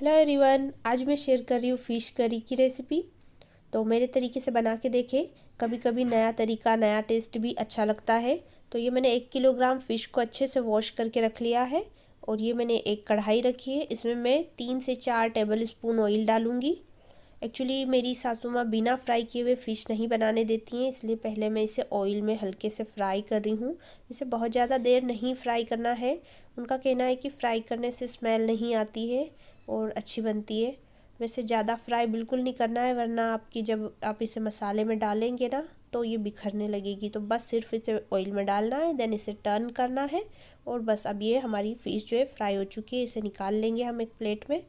hello everyone आज मैं share कर रही हूँ फ़िश करी की रेसिपी तो मेरे तरीके से बना के देखें कभी कभी नया तरीका नया टेस्ट भी अच्छा लगता है तो ये मैंने एक किलोग्राम फ़िश को अच्छे से वॉश करके रख लिया है और ये मैंने एक कढ़ाई रखी है इसमें मैं तीन से चार टेबल स्पून ऑयल डालूँगी एक्चुअली मेरी सासू माँ बिना फ्राई किए हुए फ़िश नहीं बनाने देती हैं इसलिए पहले मैं इसे ऑयल में हल्के से फ्राई कर रही हूँ इसे बहुत ज़्यादा देर नहीं फ्राई करना है उनका कहना है कि फ्राई करने से स्मेल नहीं आती है और अच्छी बनती है वैसे ज़्यादा फ्राई बिल्कुल नहीं करना है वरना आपकी जब आप इसे मसाले में डालेंगे ना तो ये बिखरने लगेगी तो बस सिर्फ इसे ऑयल में डालना है देन इसे टर्न करना है और बस अब ये हमारी फ़िश जो है फ्राई हो चुकी है इसे निकाल लेंगे हम एक प्लेट में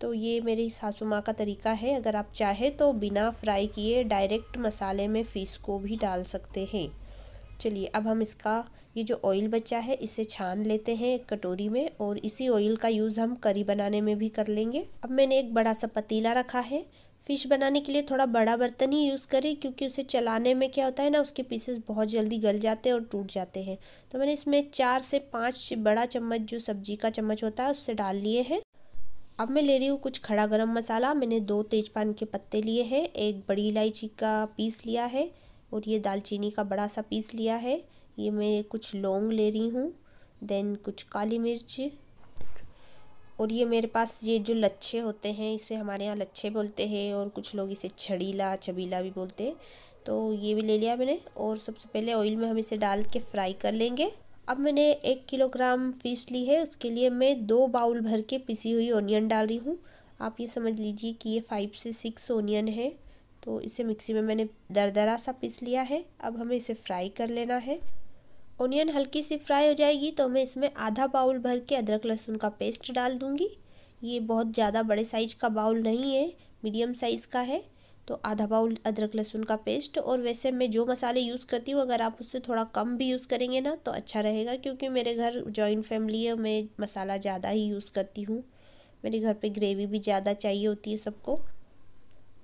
तो ये मेरी सासू माँ का तरीका है अगर आप चाहें तो बिना फ्राई किए डायरेक्ट मसाले में फ़िश को भी डाल सकते हैं चलिए अब हम इसका ये जो ऑयल बचा है इसे छान लेते हैं एक कटोरी में और इसी ऑयल का यूज़ हम करी बनाने में भी कर लेंगे अब मैंने एक बड़ा सा पतीला रखा है फ़िश बनाने के लिए थोड़ा बड़ा बर्तन ही यूज़ करें क्योंकि उसे चलाने में क्या होता है ना उसके पीसेस बहुत जल्दी गल जाते हैं और टूट जाते हैं तो मैंने इसमें चार से पाँच बड़ा चम्मच जो सब्जी का चम्मच होता है उससे डाल लिए हैं अब मैं ले रही हूँ कुछ खड़ा गरम मसाला मैंने दो तेजपान के पत्ते लिए हैं एक बड़ी इलायची का पीस लिया है और ये दालचीनी का बड़ा सा पीस लिया है ये मैं कुछ लौंग ले रही हूँ देन कुछ काली मिर्च और ये मेरे पास ये जो लच्छे होते हैं इसे हमारे यहाँ लच्छे बोलते हैं और कुछ लोग इसे छड़ीला छबीला भी बोलते हैं तो ये भी ले लिया मैंने और सबसे पहले ऑयल में हम इसे डाल के फ्राई कर लेंगे अब मैंने एक किलोग्राम फिश ली है उसके लिए मैं दो बाउल भर के पिसी हुई ओनियन डाल रही हूँ आप ये समझ लीजिए कि ये फाइव से सिक्स ओनियन है तो इसे मिक्सी में मैंने दरदरा सा पीस लिया है अब हमें इसे फ्राई कर लेना है ओनियन हल्की सी फ्राई हो जाएगी तो मैं इसमें आधा बाउल भर के अदरक लहसुन का पेस्ट डाल दूँगी ये बहुत ज़्यादा बड़े साइज का बाउल नहीं है मीडियम साइज़ का है तो आधा बाउल अदरक लहसुन का पेस्ट और वैसे मैं जो मसाले यूज़ करती हूँ अगर आप उससे थोड़ा कम भी यूज़ करेंगे ना तो अच्छा रहेगा क्योंकि मेरे घर जॉइंट फैमिली है मैं मसाला ज़्यादा ही यूज़ करती हूँ मेरे घर पे ग्रेवी भी ज़्यादा चाहिए होती है सबको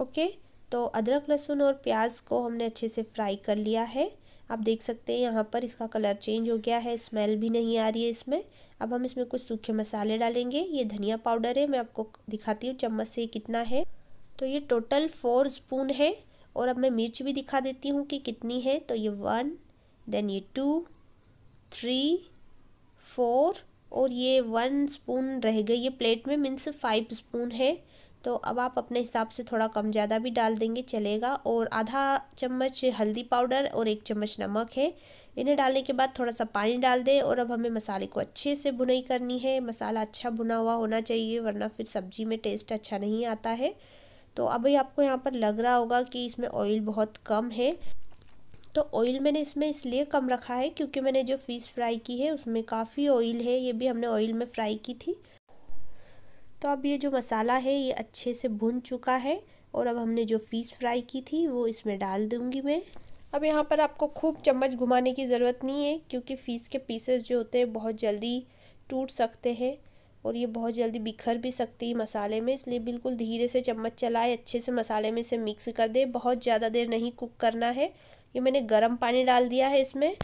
ओके तो अदरक लहसुन और प्याज को हमने अच्छे से फ्राई कर लिया है आप देख सकते हैं यहाँ पर इसका कलर चेंज हो गया है स्मेल भी नहीं आ रही है इसमें अब हम इसमें कुछ सूखे मसाले डालेंगे ये धनिया पाउडर है मैं आपको दिखाती हूँ चम्मच से कितना है तो ये टोटल फोर स्पून है और अब मैं मिर्च भी दिखा देती हूँ कि कितनी है तो ये वन देन ये टू थ्री फोर और ये वन स्पून रह गई ये प्लेट में मीन्स फाइव स्पून है तो अब आप अपने हिसाब से थोड़ा कम ज़्यादा भी डाल देंगे चलेगा और आधा चम्मच हल्दी पाउडर और एक चम्मच नमक है इन्हें डालने के बाद थोड़ा सा पानी डाल दें और अब हमें मसाले को अच्छे से भुनाई करनी है मसाला अच्छा भुना हुआ होना चाहिए वरना फिर सब्जी में टेस्ट अच्छा नहीं आता है तो अभी आपको यहाँ पर लग रहा होगा कि इसमें ऑयल बहुत कम है तो ऑयल मैंने इसमें इसलिए कम रखा है क्योंकि मैंने जो फ़िश फ्राई की है उसमें काफ़ी ऑयल है ये भी हमने ऑयल में फ्राई की थी तो अब ये जो मसाला है ये अच्छे से भुन चुका है और अब हमने जो फ़िश फ्राई की थी वो इसमें डाल दूँगी मैं अब यहाँ पर आपको खूब चम्मच घुमाने की ज़रूरत नहीं है क्योंकि फ़ीस के पीसेस जो होते हैं बहुत जल्दी टूट सकते हैं और ये बहुत जल्दी बिखर भी सकती है मसाले में इसलिए बिल्कुल धीरे से चम्मच चलाए अच्छे से मसाले में इसे मिक्स कर दे बहुत ज़्यादा देर नहीं कुक करना है ये मैंने गर्म पानी डाल दिया है इसमें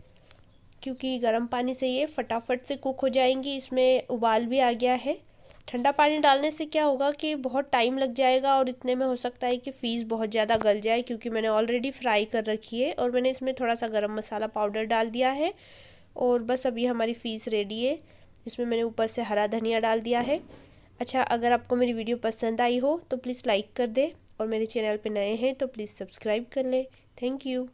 क्योंकि गर्म पानी से ये फटाफट से कुक हो जाएंगी इसमें उबाल भी आ गया है ठंडा पानी डालने से क्या होगा कि बहुत टाइम लग जाएगा और इतने में हो सकता है कि फ़ीस बहुत ज़्यादा गल जाए क्योंकि मैंने ऑलरेडी फ्राई कर रखी है और मैंने इसमें थोड़ा सा गर्म मसाला पाउडर डाल दिया है और बस अभी हमारी फ़ीस रेडी है इसमें मैंने ऊपर से हरा धनिया डाल दिया है अच्छा अगर आपको मेरी वीडियो पसंद आई हो तो प्लीज़ लाइक कर दे और मेरे चैनल पर नए हैं तो प्लीज़ सब्सक्राइब कर लें थैंक यू